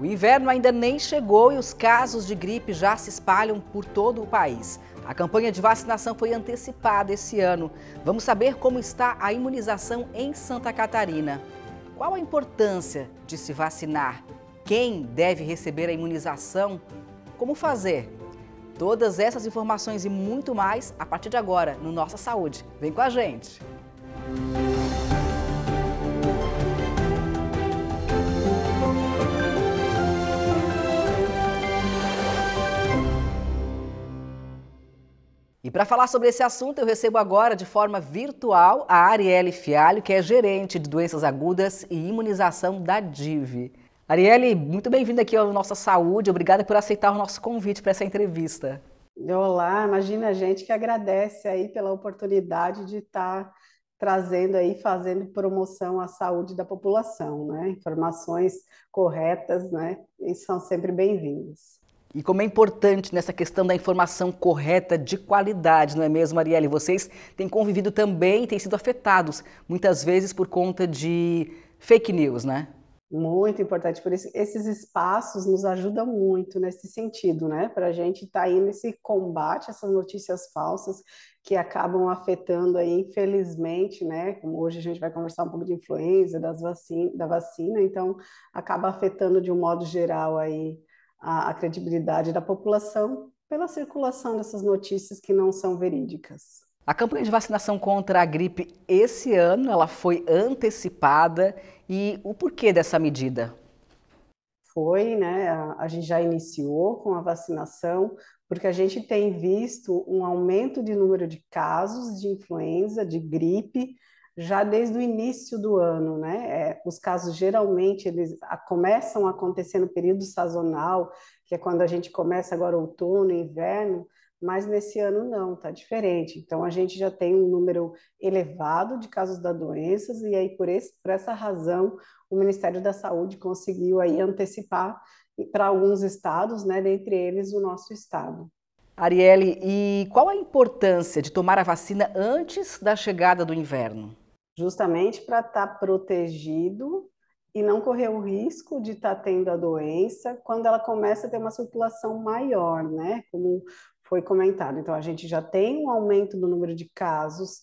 O inverno ainda nem chegou e os casos de gripe já se espalham por todo o país. A campanha de vacinação foi antecipada esse ano. Vamos saber como está a imunização em Santa Catarina. Qual a importância de se vacinar? Quem deve receber a imunização? Como fazer? Todas essas informações e muito mais a partir de agora no Nossa Saúde. Vem com a gente! E para falar sobre esse assunto, eu recebo agora de forma virtual a Arielle Fialho, que é gerente de doenças agudas e imunização da DIV. Arielle, muito bem-vinda aqui ao Nossa Saúde. Obrigada por aceitar o nosso convite para essa entrevista. Olá, imagina a gente que agradece aí pela oportunidade de estar tá trazendo aí, fazendo promoção à saúde da população, né? Informações corretas, né? E são sempre bem-vindas. E como é importante nessa questão da informação correta de qualidade, não é mesmo, Arielle? Vocês têm convivido também, têm sido afetados, muitas vezes por conta de fake news, né? Muito importante, por isso esses espaços nos ajudam muito nesse sentido, né? Para a gente estar tá aí nesse combate a essas notícias falsas que acabam afetando aí, infelizmente, né? Como hoje a gente vai conversar um pouco de influenza, das vacina, da vacina, então acaba afetando de um modo geral aí a, a credibilidade da população pela circulação dessas notícias que não são verídicas. A campanha de vacinação contra a gripe esse ano, ela foi antecipada e o porquê dessa medida? Foi, né? A, a gente já iniciou com a vacinação, porque a gente tem visto um aumento de número de casos de influenza, de gripe, já desde o início do ano, né? É, os casos geralmente eles a, começam a acontecer no período sazonal, que é quando a gente começa agora outono, inverno, mas nesse ano não, tá diferente. Então a gente já tem um número elevado de casos da doença e aí por, esse, por essa razão o Ministério da Saúde conseguiu aí antecipar para alguns estados, né, dentre eles o nosso estado. Arielle, e qual a importância de tomar a vacina antes da chegada do inverno? justamente para estar tá protegido e não correr o risco de estar tá tendo a doença quando ela começa a ter uma circulação maior, né? Como foi comentado. Então, a gente já tem um aumento do número de casos,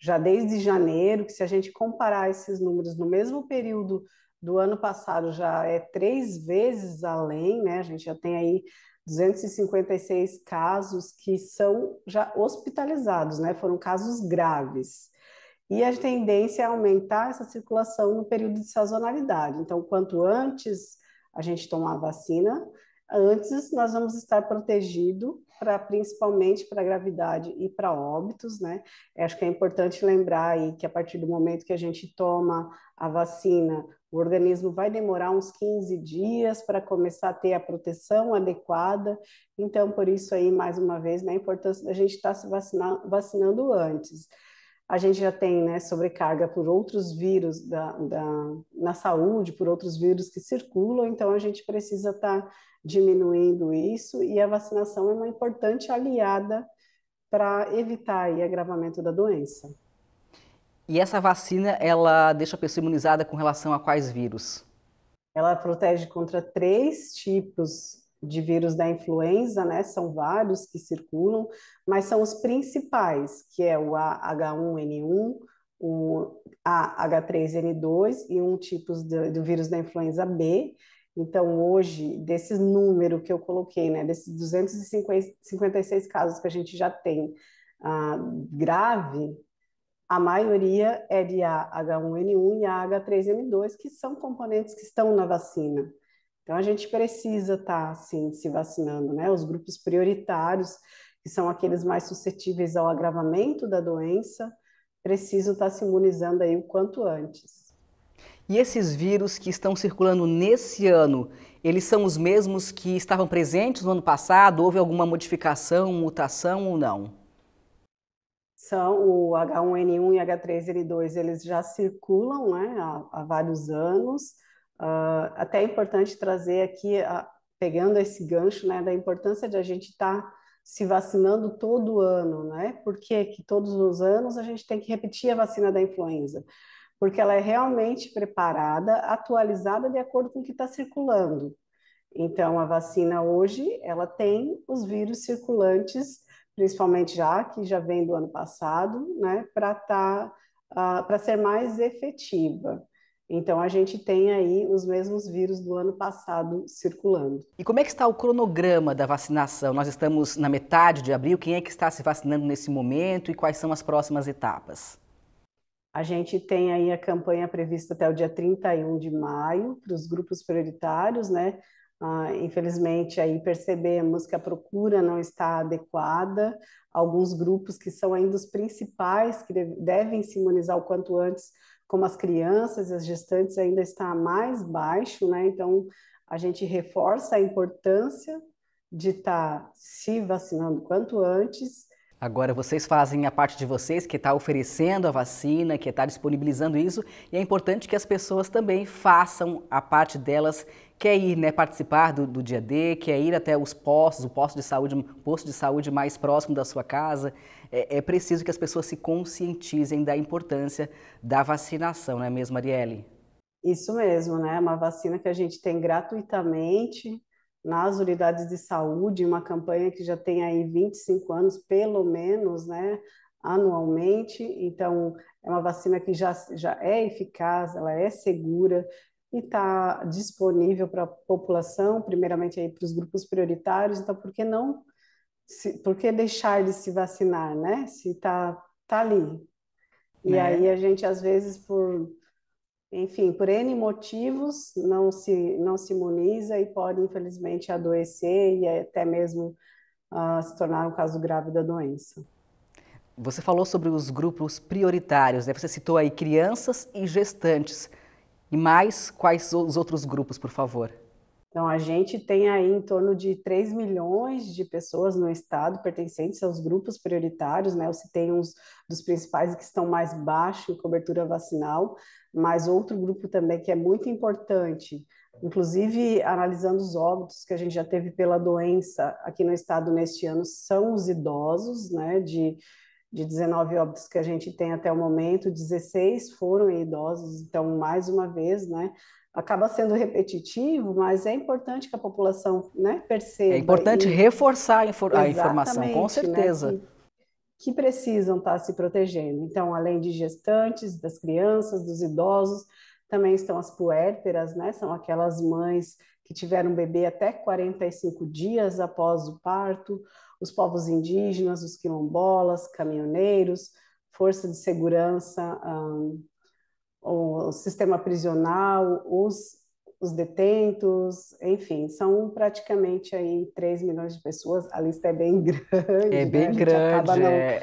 já desde janeiro, que se a gente comparar esses números no mesmo período do ano passado, já é três vezes além, né? A gente já tem aí 256 casos que são já hospitalizados, né? Foram casos graves. E a tendência é aumentar essa circulação no período de sazonalidade. Então, quanto antes a gente tomar a vacina, antes nós vamos estar protegido para principalmente para gravidade e para óbitos, né? Eu acho que é importante lembrar aí que a partir do momento que a gente toma a vacina, o organismo vai demorar uns 15 dias para começar a ter a proteção adequada. Então, por isso aí mais uma vez, né, a importância da gente estar tá se vacinar, vacinando antes a gente já tem né, sobrecarga por outros vírus da, da, na saúde, por outros vírus que circulam, então a gente precisa estar tá diminuindo isso e a vacinação é uma importante aliada para evitar o agravamento da doença. E essa vacina, ela deixa a pessoa imunizada com relação a quais vírus? Ela protege contra três tipos de vírus da influenza, né? São vários que circulam, mas são os principais, que é o H1N1, o AH3N2 e um tipo do, vírus da influenza B. Então, hoje, desses número que eu coloquei, né, desses 256 casos que a gente já tem ah, grave, a maioria é de AH1N1 e AH3N2, que são componentes que estão na vacina. Então a gente precisa estar tá, assim, se vacinando, né? Os grupos prioritários, que são aqueles mais suscetíveis ao agravamento da doença, precisam estar tá se imunizando aí o quanto antes. E esses vírus que estão circulando nesse ano, eles são os mesmos que estavam presentes no ano passado? Houve alguma modificação, mutação ou não? São o H1N1 e H3N2, eles já circulam né, há, há vários anos Uh, até é importante trazer aqui, ah, pegando esse gancho, né, da importância de a gente estar tá se vacinando todo ano, né? Porque que todos os anos a gente tem que repetir a vacina da influenza, porque ela é realmente preparada, atualizada de acordo com o que está circulando. Então, a vacina hoje, ela tem os vírus circulantes, principalmente já, que já vem do ano passado, né? Para tá, uh, ser mais efetiva. Então a gente tem aí os mesmos vírus do ano passado circulando. E como é que está o cronograma da vacinação? Nós estamos na metade de abril. Quem é que está se vacinando nesse momento e quais são as próximas etapas? A gente tem aí a campanha prevista até o dia 31 de maio para os grupos prioritários, né? Ah, infelizmente, aí percebemos que a procura não está adequada. Alguns grupos que são ainda os principais, que devem se imunizar o quanto antes, como as crianças e as gestantes ainda está mais baixo, né? Então a gente reforça a importância de estar tá se vacinando quanto antes Agora vocês fazem a parte de vocês que está oferecendo a vacina, que está disponibilizando isso, e é importante que as pessoas também façam a parte delas, que é ir né, participar do, do dia D, que é ir até os postos, o posto de saúde, posto de saúde mais próximo da sua casa. É, é preciso que as pessoas se conscientizem da importância da vacinação, não é mesmo, Marielle? Isso mesmo, né? Uma vacina que a gente tem gratuitamente, nas unidades de saúde, uma campanha que já tem aí 25 anos, pelo menos, né, anualmente. Então, é uma vacina que já, já é eficaz, ela é segura e está disponível para a população, primeiramente aí para os grupos prioritários. Então, por que não? Se, por que deixar de se vacinar, né? Se está tá ali. E é. aí a gente, às vezes, por enfim, por N motivos, não se, não se imuniza e pode, infelizmente, adoecer e até mesmo uh, se tornar um caso grave da doença. Você falou sobre os grupos prioritários, né? Você citou aí crianças e gestantes. E mais, quais os outros grupos, por favor? Então, a gente tem aí em torno de 3 milhões de pessoas no estado pertencentes aos grupos prioritários, né? Eu citei uns dos principais que estão mais baixo em cobertura vacinal, mas outro grupo também que é muito importante, inclusive analisando os óbitos que a gente já teve pela doença aqui no estado neste ano, são os idosos, né? De, de 19 óbitos que a gente tem até o momento, 16 foram idosos, então, mais uma vez, né, acaba sendo repetitivo, mas é importante que a população né, perceba. É importante e... reforçar a, infor a, informação, com certeza. Né, que, que precisam estar tá se protegendo. Então, além de gestantes, das crianças, dos idosos, também estão as puérperas, né? São aquelas mães que tiveram bebê até 45 dias após o parto, os povos indígenas, os quilombolas, caminhoneiros, força de segurança o sistema prisional, os os detentos, enfim, são praticamente aí 3 milhões de pessoas, a lista é bem grande. É né? bem né? grande. Acaba não, é.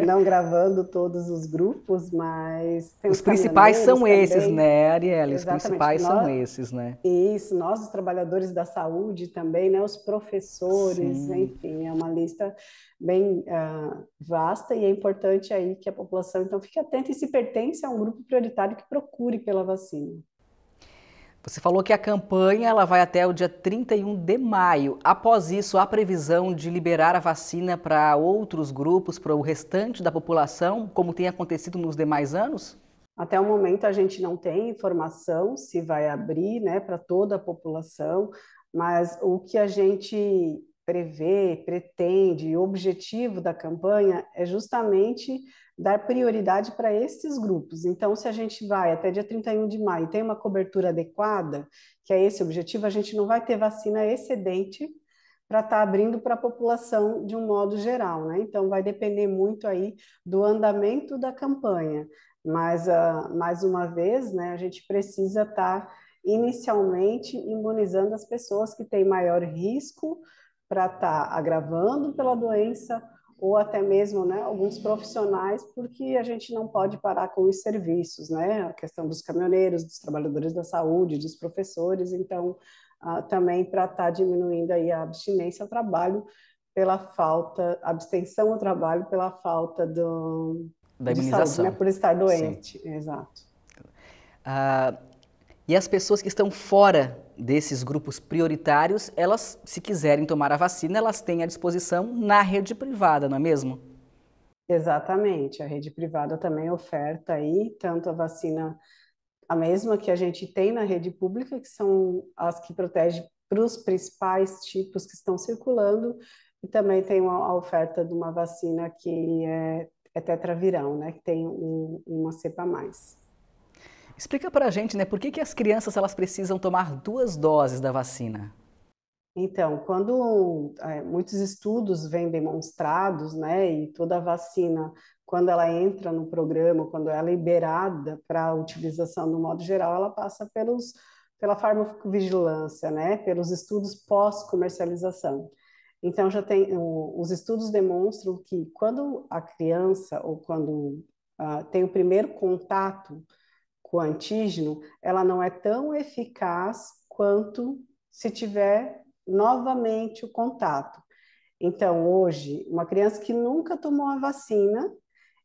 não, gravando todos os grupos, mas. os, os principais são esses, né, Ariela? Os principais nós, são esses, né? Isso, nós, os trabalhadores da saúde também, né? Os professores, Sim. enfim, é uma lista bem uh, vasta e é importante aí que a população então fique atenta e se pertence a um grupo prioritário que procure pela vacina. Você falou que a campanha ela vai até o dia 31 de maio. Após isso, há previsão de liberar a vacina para outros grupos, para o restante da população, como tem acontecido nos demais anos? Até o momento a gente não tem informação se vai abrir né, para toda a população, mas o que a gente prevê, pretende, o objetivo da campanha é justamente dar prioridade para esses grupos. Então, se a gente vai até dia 31 de maio e tem uma cobertura adequada, que é esse o objetivo, a gente não vai ter vacina excedente para estar tá abrindo para a população de um modo geral, né? Então, vai depender muito aí do andamento da campanha. Mas, uh, mais uma vez, né, a gente precisa estar tá inicialmente imunizando as pessoas que têm maior risco para estar tá agravando pela doença ou até mesmo né, alguns profissionais, porque a gente não pode parar com os serviços, né? A questão dos caminhoneiros, dos trabalhadores da saúde, dos professores, então uh, também para estar tá diminuindo aí a abstinência ao trabalho pela falta, abstenção ao trabalho pela falta do, da imunização, saúde, né, por estar doente, Sim. exato. Uh, e as pessoas que estão fora desses grupos prioritários, elas, se quiserem tomar a vacina, elas têm à disposição na rede privada, não é mesmo? Exatamente, a rede privada também oferta aí tanto a vacina, a mesma que a gente tem na rede pública, que são as que protegem para os principais tipos que estão circulando, e também tem uma, a oferta de uma vacina que é, é tetravirão, né, que tem um, uma cepa a mais. Explica para a gente, né, por que, que as crianças elas precisam tomar duas doses da vacina? Então, quando é, muitos estudos vêm demonstrados, né, e toda vacina, quando ela entra no programa, quando ela é liberada para utilização no modo geral, ela passa pelos, pela farmacovigilância, né, pelos estudos pós-comercialização. Então, já tem, o, os estudos demonstram que quando a criança ou quando uh, tem o primeiro contato com antígeno, ela não é tão eficaz quanto se tiver novamente o contato. Então, hoje, uma criança que nunca tomou a vacina,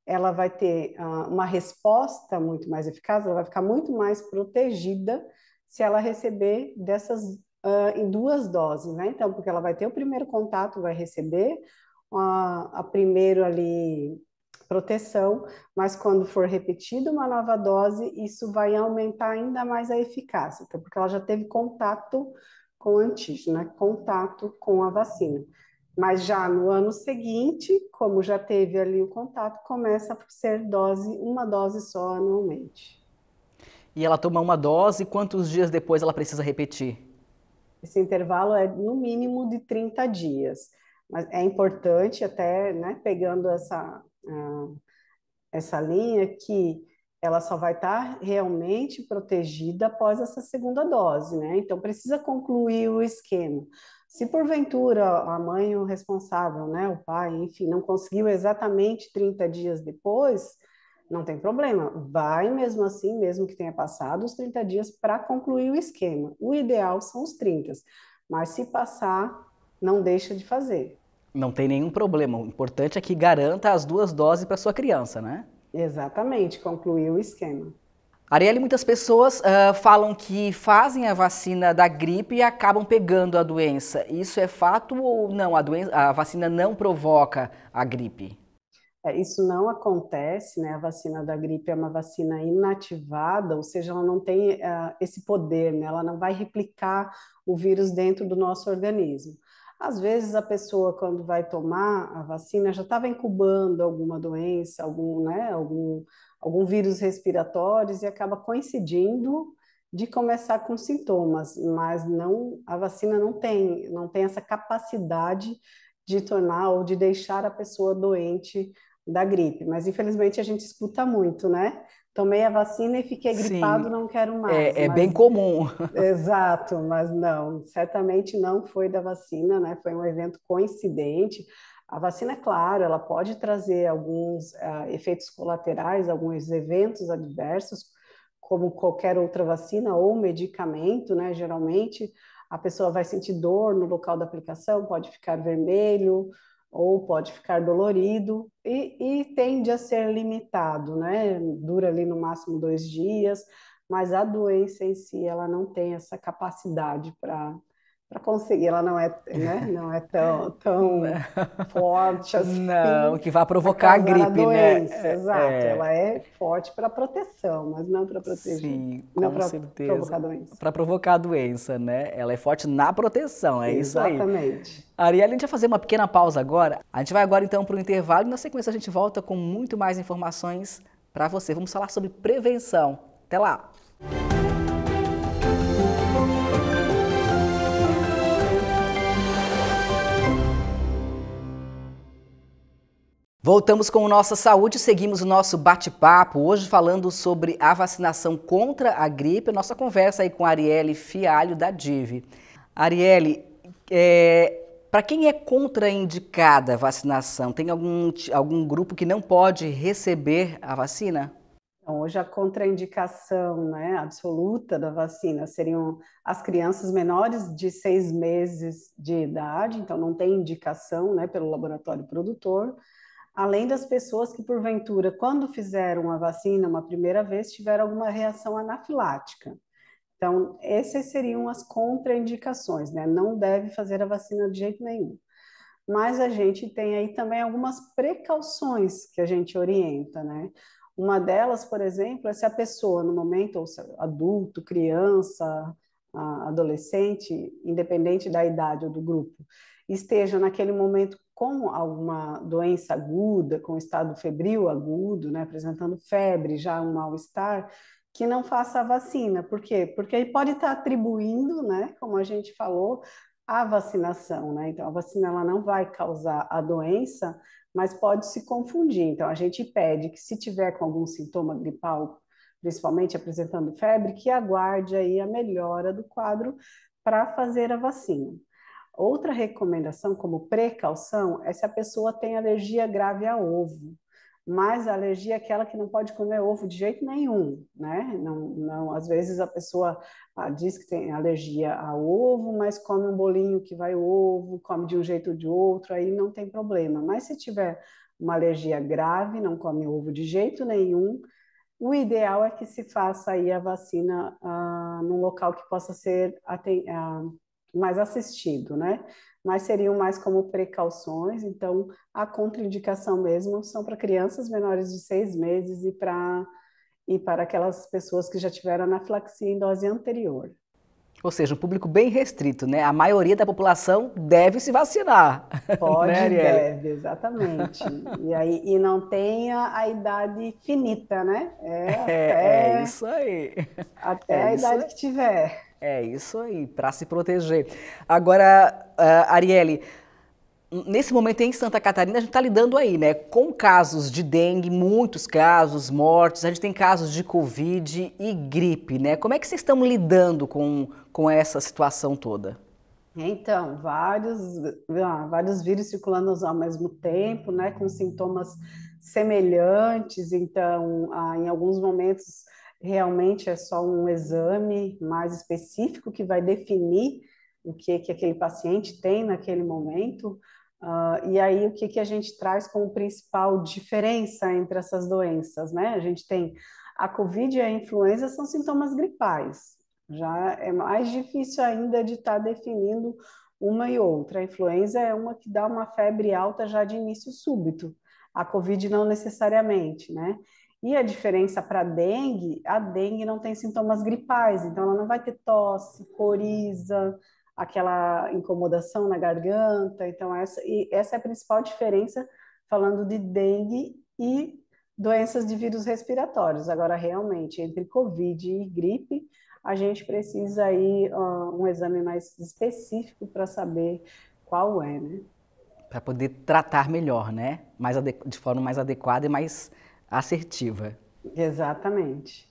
ela vai ter uh, uma resposta muito mais eficaz, ela vai ficar muito mais protegida se ela receber dessas uh, em duas doses, né? Então, porque ela vai ter o primeiro contato, vai receber a, ah, a primeiro ali proteção, mas quando for repetida uma nova dose, isso vai aumentar ainda mais a eficácia, então, porque ela já teve contato com o antígeno, né? contato com a vacina. Mas já no ano seguinte, como já teve ali o contato, começa a ser dose, uma dose só anualmente. E ela toma uma dose, quantos dias depois ela precisa repetir? Esse intervalo é no mínimo de 30 dias mas é importante até, né, pegando essa ah, essa linha que ela só vai estar realmente protegida após essa segunda dose, né? Então precisa concluir o esquema. Se porventura a mãe o responsável, né, o pai, enfim, não conseguiu exatamente 30 dias depois, não tem problema, vai mesmo assim, mesmo que tenha passado os 30 dias para concluir o esquema. O ideal são os 30, mas se passar, não deixa de fazer. Não tem nenhum problema. O importante é que garanta as duas doses para sua criança, né? Exatamente, concluiu o esquema. Arielle, muitas pessoas uh, falam que fazem a vacina da gripe e acabam pegando a doença. Isso é fato ou não? A, doença, a vacina não provoca a gripe? É, isso não acontece, né? A vacina da gripe é uma vacina inativada, ou seja, ela não tem uh, esse poder, né? Ela não vai replicar o vírus dentro do nosso organismo. Às vezes a pessoa, quando vai tomar a vacina, já estava incubando alguma doença, algum, né, algum, algum vírus respiratório e acaba coincidindo de começar com sintomas, mas não a vacina não tem, não tem essa capacidade de tornar ou de deixar a pessoa doente da gripe. Mas infelizmente a gente escuta muito, né? tomei a vacina e fiquei gripado, Sim. não quero é, mais. É, é bem comum. Exato, mas não, certamente não foi da vacina, né? Foi um evento coincidente. A vacina, é claro, ela pode trazer alguns uh, efeitos colaterais, alguns eventos adversos, como qualquer outra vacina ou medicamento, né? Geralmente a pessoa vai sentir dor no local da aplicação, pode ficar vermelho, ou pode ficar dolorido e, e, tende a ser limitado, né? Dura ali no máximo dois dias, mas a doença em si ela não tem essa capacidade para para conseguir, ela não é, né? não é tão, tão forte assim. Não, que vai provocar a gripe, né? doença, né? Exato, é. ela é forte para proteção, mas não para proteger. Sim, não para provocar doença. Para provocar a doença, né? Ela é forte na proteção, é Exatamente. isso aí. Exatamente. Ariel, a gente vai fazer uma pequena pausa agora. A gente vai agora então para o intervalo e na sequência a gente volta com muito mais informações para você. Vamos falar sobre prevenção. Até lá! Voltamos com Nossa Saúde, seguimos o nosso bate-papo, hoje falando sobre a vacinação contra a gripe, nossa conversa aí com a Arielle Fialho, da DIV. Arielle, é, para quem é contraindicada a vacinação, tem algum, algum grupo que não pode receber a vacina? Então, hoje a contraindicação né, absoluta da vacina seriam as crianças menores de seis meses de idade, então não tem indicação né, pelo laboratório produtor, além das pessoas que, porventura, quando fizeram a vacina uma primeira vez, tiveram alguma reação anafilática. Então, essas seriam as contraindicações, né? Não deve fazer a vacina de jeito nenhum. Mas a gente tem aí também algumas precauções que a gente orienta, né? Uma delas, por exemplo, é se a pessoa, no momento, ou se adulto, criança, adolescente, independente da idade ou do grupo, esteja naquele momento com alguma doença aguda, com estado febril agudo, né, apresentando febre, já um mal-estar, que não faça a vacina. Por quê? Porque aí pode estar atribuindo, né, como a gente falou, a vacinação, né? Então a vacina ela não vai causar a doença, mas pode se confundir. Então a gente pede que se tiver com algum sintoma gripal, principalmente apresentando febre, que aguarde aí a melhora do quadro para fazer a vacina. Outra recomendação, como precaução, é se a pessoa tem alergia grave a ovo. Mas a alergia é aquela que não pode comer ovo de jeito nenhum, né? Não, não, às vezes a pessoa ah, diz que tem alergia a ovo, mas come um bolinho que vai ovo, come de um jeito ou de outro, aí não tem problema. Mas se tiver uma alergia grave, não come ovo de jeito nenhum, o ideal é que se faça aí a vacina ah, num local que possa ser ah, mais assistido, né? Mas seriam mais como precauções, então a contraindicação mesmo são para crianças menores de seis meses e para e para aquelas pessoas que já tiveram anaflaxia em dose anterior. Ou seja, um público bem restrito, né? A maioria da população deve se vacinar. Pode, né, deve, exatamente. e aí e não tenha a idade finita, né? É, é até, é, é isso aí. Até é a idade aí. que tiver. É isso aí, para se proteger. Agora, uh, Arielle, nesse momento em Santa Catarina, a gente está lidando aí, né, com casos de dengue, muitos casos, mortes, a gente tem casos de Covid e gripe, né? Como é que vocês estão lidando com, com essa situação toda? Então, vários, ah, vários vírus circulando ao mesmo tempo, né, com sintomas semelhantes, então, ah, em alguns momentos realmente é só um exame mais específico que vai definir o que, que aquele paciente tem naquele momento. Uh, e aí, o que, que a gente traz como principal diferença entre essas doenças, né? A gente tem a Covid e a influenza são sintomas gripais. Já é mais difícil ainda de estar tá definindo uma e outra. A influenza é uma que dá uma febre alta já de início súbito. A Covid não necessariamente, né? E a diferença para dengue, a dengue não tem sintomas gripais, então ela não vai ter tosse, coriza, aquela incomodação na garganta. Então essa essa é a principal diferença falando de dengue e doenças de vírus respiratórios. Agora realmente entre COVID e gripe, a gente precisa aí uh, um exame mais específico para saber qual é, né? Para poder tratar melhor, né? Mais de forma mais adequada e mais assertiva. Exatamente.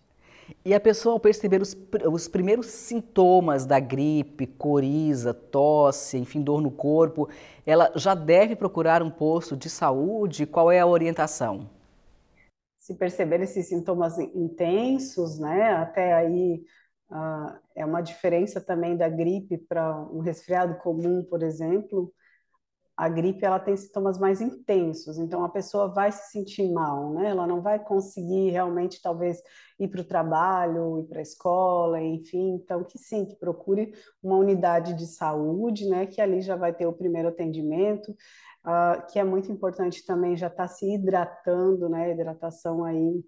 E a pessoa, ao perceber os, os primeiros sintomas da gripe, coriza, tosse, enfim, dor no corpo, ela já deve procurar um posto de saúde? Qual é a orientação? Se perceber esses sintomas intensos, né, até aí uh, é uma diferença também da gripe para um resfriado comum, por exemplo, a gripe ela tem sintomas mais intensos, então a pessoa vai se sentir mal, né? Ela não vai conseguir realmente, talvez, ir para o trabalho, ir para a escola, enfim. Então, que sim, que procure uma unidade de saúde, né? Que ali já vai ter o primeiro atendimento, uh, que é muito importante também já estar tá se hidratando, né? A hidratação aí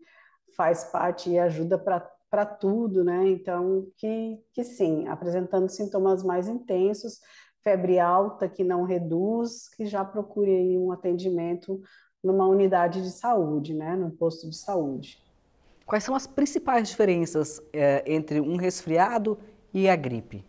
faz parte e ajuda para para tudo, né? Então, que, que sim, apresentando sintomas mais intensos, febre alta que não reduz, que já procure um atendimento numa unidade de saúde, né, num posto de saúde. Quais são as principais diferenças é, entre um resfriado e a gripe?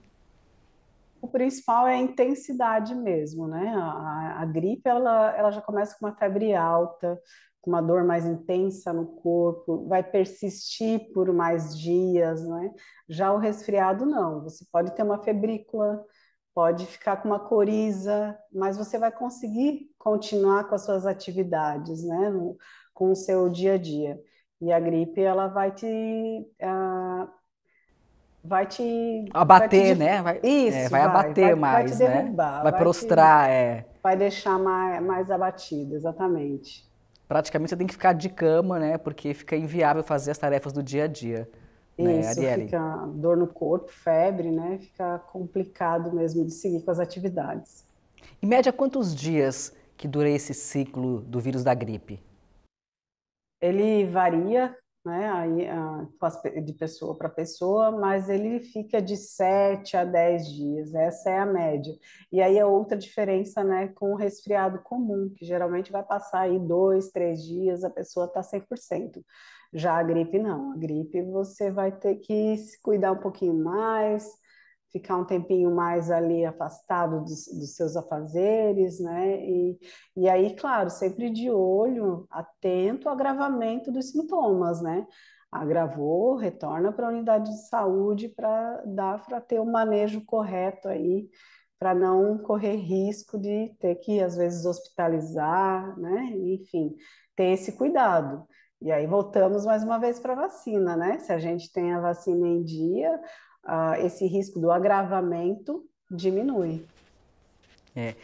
O principal é a intensidade mesmo, né? A, a, gripe ela, ela já começa com uma febre alta, com uma dor mais intensa no corpo, vai persistir por mais dias, né? Já o resfriado não, você pode ter uma febrícula pode ficar com uma coriza, mas você vai conseguir continuar com as suas atividades, né? No, com o seu dia a dia. E a gripe, ela vai te. Uh, vai te. Abater, vai te, né? Vai, é, isso. É, vai, vai, abater vai, mais. Né? Vai te derrubar. Né? Vai, prostrar, te, é. Vai deixar mais, mais abatido, exatamente. Praticamente você tem que ficar de cama, né? Porque fica inviável fazer as tarefas do dia a dia. Né, Isso, né, fica dor no corpo, febre, né? Fica complicado mesmo de seguir com as atividades. Em média, quantos dias que dura esse ciclo do vírus da gripe? Ele varia, né, aí, ah, de pessoa para pessoa, mas ele fica de 7 a 10 dias, essa é a média. E aí a é outra diferença, né, com o resfriado comum, que geralmente vai passar aí dois, três dias, a pessoa está 100%. Já a gripe, não. A gripe você vai ter que se cuidar um pouquinho mais, ficar um tempinho mais ali afastado dos, dos seus afazeres, né? E, e aí, claro, sempre de olho, atento ao agravamento dos sintomas, né? Agravou, retorna para a unidade de saúde para dar para ter o um manejo correto aí, para não correr risco de ter que, às vezes, hospitalizar, né? Enfim, ter esse cuidado. E aí voltamos mais uma vez para a vacina, né? Se a gente tem a vacina em dia, uh, esse risco do agravamento diminui. É.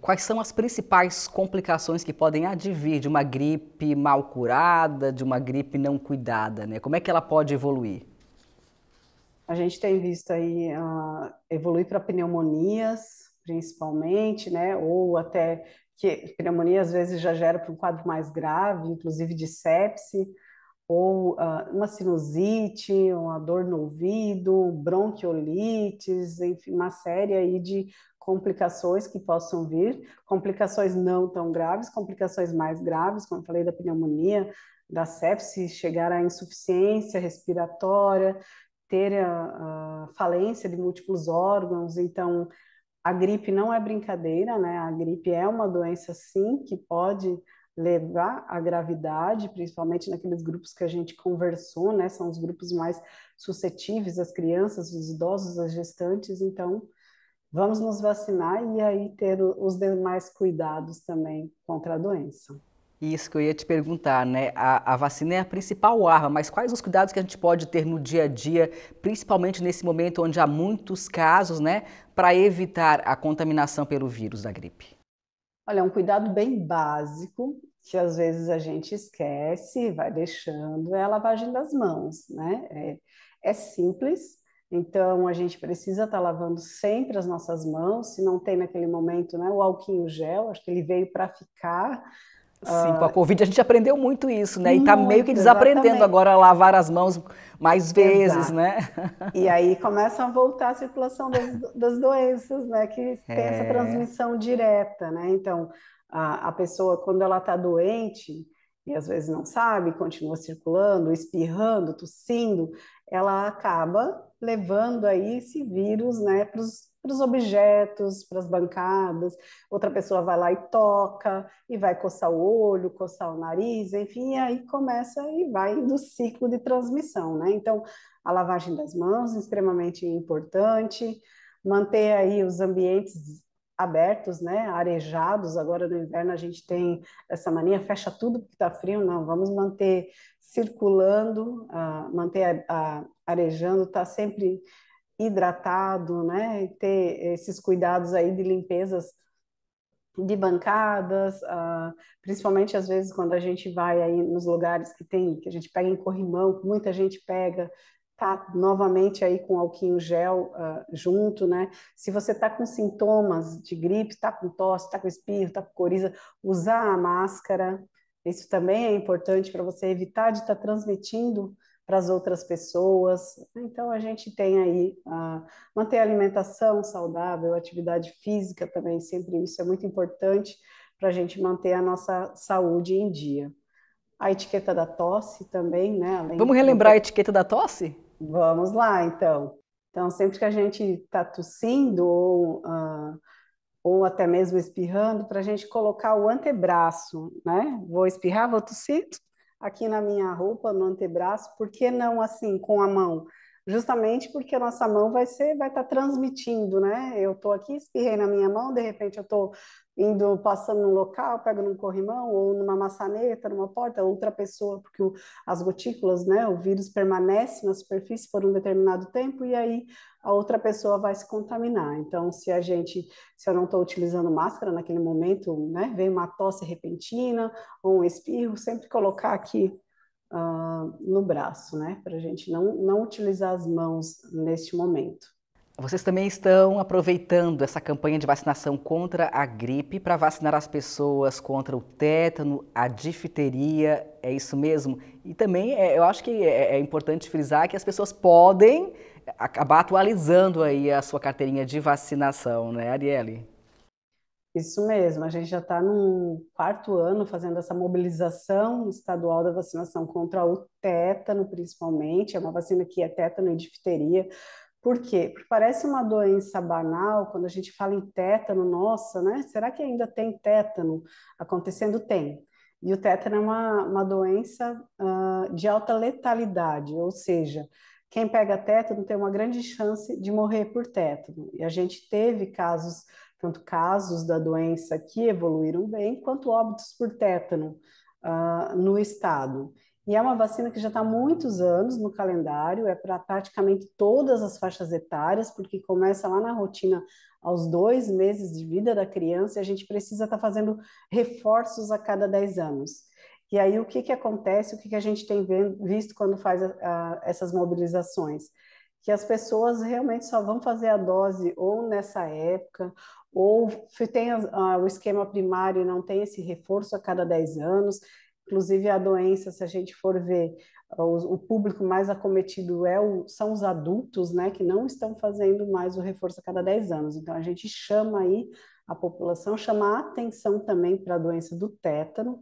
Quais são as principais complicações que podem advir de uma gripe mal curada, de uma gripe não cuidada, né? Como é que ela pode evoluir? A gente tem visto aí uh, evoluir para pneumonias, principalmente, né? Ou até que pneumonia às vezes já gera para um quadro mais grave, inclusive de sepse, ou uh, uma sinusite, uma dor no ouvido, bronquiolites, enfim, uma série aí de complicações que possam vir, complicações não tão graves, complicações mais graves, como falei da pneumonia, da sepse, chegar à insuficiência respiratória, ter a, a falência de múltiplos órgãos, então a gripe não é brincadeira, né? A gripe é uma doença, sim, que pode levar à gravidade, principalmente naqueles grupos que a gente conversou, né? São os grupos mais suscetíveis, as crianças, os idosos, as gestantes. Então, vamos nos vacinar e aí ter os demais cuidados também contra a doença. Isso que eu ia te perguntar, né? A, a, vacina é a principal arma, mas quais os cuidados que a gente pode ter no dia a dia, principalmente nesse momento onde há muitos casos, né, para evitar a contaminação pelo vírus da gripe? Olha, é um cuidado bem básico que às vezes a gente esquece, vai deixando, é a lavagem das mãos, né? É, é simples, então, a gente precisa estar tá lavando sempre as nossas mãos, se não tem naquele momento né, o alquinho gel, acho que ele veio para ficar, Sim, com a ah, Covid a gente aprendeu muito isso, né? E está meio que desaprendendo exatamente. agora a lavar as mãos mais vezes, Exato. né? E aí começa a voltar a circulação das, das doenças, né? Que tem é. essa transmissão direta, né? Então, a, a pessoa, quando ela está doente, e às vezes não sabe, continua circulando, espirrando, tossindo, ela acaba levando aí esse vírus, né, para os para os objetos, para as bancadas. Outra pessoa vai lá e toca, e vai coçar o olho, coçar o nariz, enfim, aí começa e vai do ciclo de transmissão, né? Então, a lavagem das mãos, extremamente importante, manter aí os ambientes abertos, né, arejados. Agora no inverno a gente tem essa mania, fecha tudo porque está frio. Não, vamos manter circulando, uh, manter a, a, arejando, tá sempre hidratado, né? Ter esses cuidados aí de limpezas de bancadas, uh, principalmente às vezes quando a gente vai aí nos lugares que tem, que a gente pega em corrimão, muita gente pega, tá novamente aí com alquinho gel uh, junto, né? Se você tá com sintomas de gripe, tá com tosse, tá com espirro, tá com coriza, usar a máscara, isso também é importante para você evitar de estar tá transmitindo para as outras pessoas. Então a gente tem aí a ah, manter a alimentação saudável, atividade física também, sempre isso é muito importante para a gente manter a nossa saúde em dia. A etiqueta da tosse também, né? Além Vamos relembrar de... a etiqueta da tosse? Vamos lá, então. Então, sempre que a gente está tossindo ou, uh, ou até mesmo espirrando, para a gente colocar o antebraço, né? Vou espirrar, vou tossir, aqui na minha roupa, no antebraço, por que não assim com a mão? Justamente porque a nossa mão vai ser, vai estar tá transmitindo, né? Eu estou aqui, espirrei na minha mão, de repente eu estou indo passando num local, pego num corrimão ou numa maçaneta, numa porta, outra pessoa, porque o, as gotículas, né, o vírus permanece na superfície por um determinado tempo e aí a outra pessoa vai se contaminar. Então, se a gente, se eu não estou utilizando máscara naquele momento, né, vem uma tosse repentina ou um espirro, sempre colocar aqui uh, no braço, né, para a gente não, não utilizar as mãos neste momento. Vocês também estão aproveitando essa campanha de vacinação contra a gripe para vacinar as pessoas contra o tétano, a difteria, é isso mesmo? E também é, eu acho que é, é importante frisar que as pessoas podem acabar atualizando aí a sua carteirinha de vacinação, né, Arielle? Isso mesmo, a gente já está no quarto ano fazendo essa mobilização estadual da vacinação contra o tétano, principalmente. É uma vacina que é tétano e difteria, por quê? Porque parece uma doença banal, quando a gente fala em tétano, nossa, né? Será que ainda tem tétano? Acontecendo tem. E o tétano é uma, uma doença uh, de alta letalidade, ou seja, quem pega tétano tem uma grande chance de morrer por tétano. E a gente teve casos, tanto casos da doença que evoluíram bem, quanto óbitos por tétano uh, no estado. E é uma vacina que já está há muitos anos no calendário, é para praticamente todas as faixas etárias, porque começa lá na rotina aos dois meses de vida da criança e a gente precisa estar tá fazendo reforços a cada 10 anos. E aí o que, que acontece, o que, que a gente tem visto quando faz a, a, essas mobilizações? Que as pessoas realmente só vão fazer a dose ou nessa época, ou tem a, o esquema primário e não tem esse reforço a cada 10 anos. Inclusive, a doença, se a gente for ver, o, o público mais acometido é o, são os adultos, né, que não estão fazendo mais o reforço a cada 10 anos. Então, a gente chama aí a população, chama a atenção também para a doença do tétano,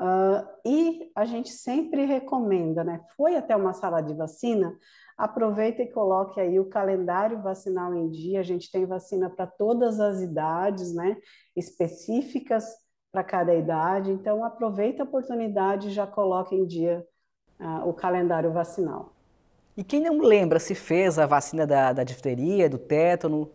Uh, e a gente sempre recomenda, né? Foi até uma sala de vacina, aproveita e coloque aí o calendário vacinal em dia. A gente tem vacina para todas as idades, né? Específicas para cada idade. Então, aproveita a oportunidade e já coloque em dia uh, o calendário vacinal. E quem não lembra se fez a vacina da, da difteria, do tétano?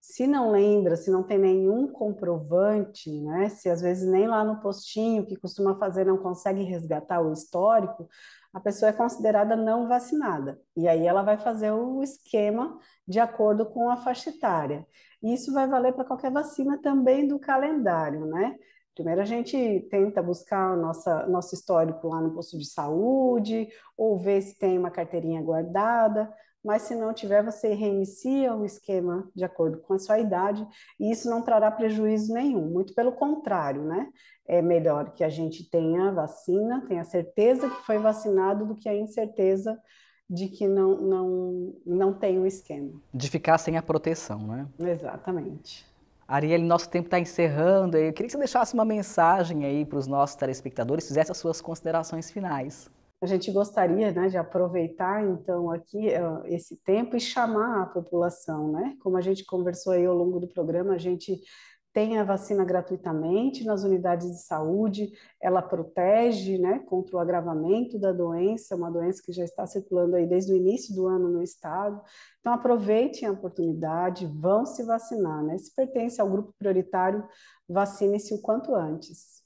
Se não lembra, se não tem nenhum comprovante, né? se às vezes nem lá no postinho que costuma fazer não consegue resgatar o histórico, a pessoa é considerada não vacinada. E aí ela vai fazer o esquema de acordo com a faixa etária. E isso vai valer para qualquer vacina também do calendário, né? Primeiro a gente tenta buscar nossa, nosso histórico lá no posto de saúde, ou ver se tem uma carteirinha guardada, mas se não tiver, você reinicia o esquema de acordo com a sua idade, e isso não trará prejuízo nenhum, muito pelo contrário, né? É melhor que a gente tenha vacina, tenha certeza que foi vacinado, do que a incerteza de que não, não, não tem o um esquema. De ficar sem a proteção, né? Exatamente. Ariel, nosso tempo está encerrando. Eu queria que você deixasse uma mensagem aí para os nossos telespectadores, fizesse as suas considerações finais. A gente gostaria né, de aproveitar, então, aqui eh, esse tempo e chamar a população, né? Como a gente conversou aí ao longo do programa, a gente tem a vacina gratuitamente nas unidades de saúde, ela protege né, contra o agravamento da doença, uma doença que já está circulando aí desde o início do ano no estado. Então, aproveitem a oportunidade, vão se vacinar. Né? Se pertence ao grupo prioritário, vacine-se o quanto antes.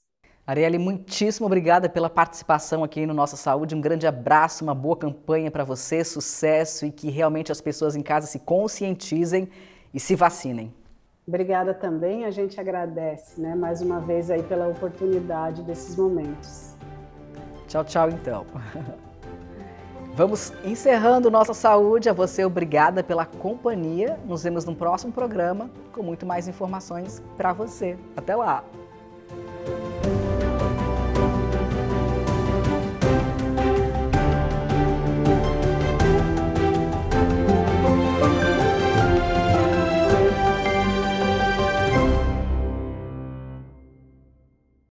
Arielle, muitíssimo obrigada pela participação aqui no Nossa Saúde. Um grande abraço, uma boa campanha para você, sucesso e que realmente as pessoas em casa se conscientizem e se vacinem. Obrigada também, a gente agradece, né, mais uma vez aí pela oportunidade desses momentos. Tchau, tchau então. Vamos encerrando nossa saúde. A você, obrigada pela companhia. Nos vemos no próximo programa com muito mais informações para você. Até lá!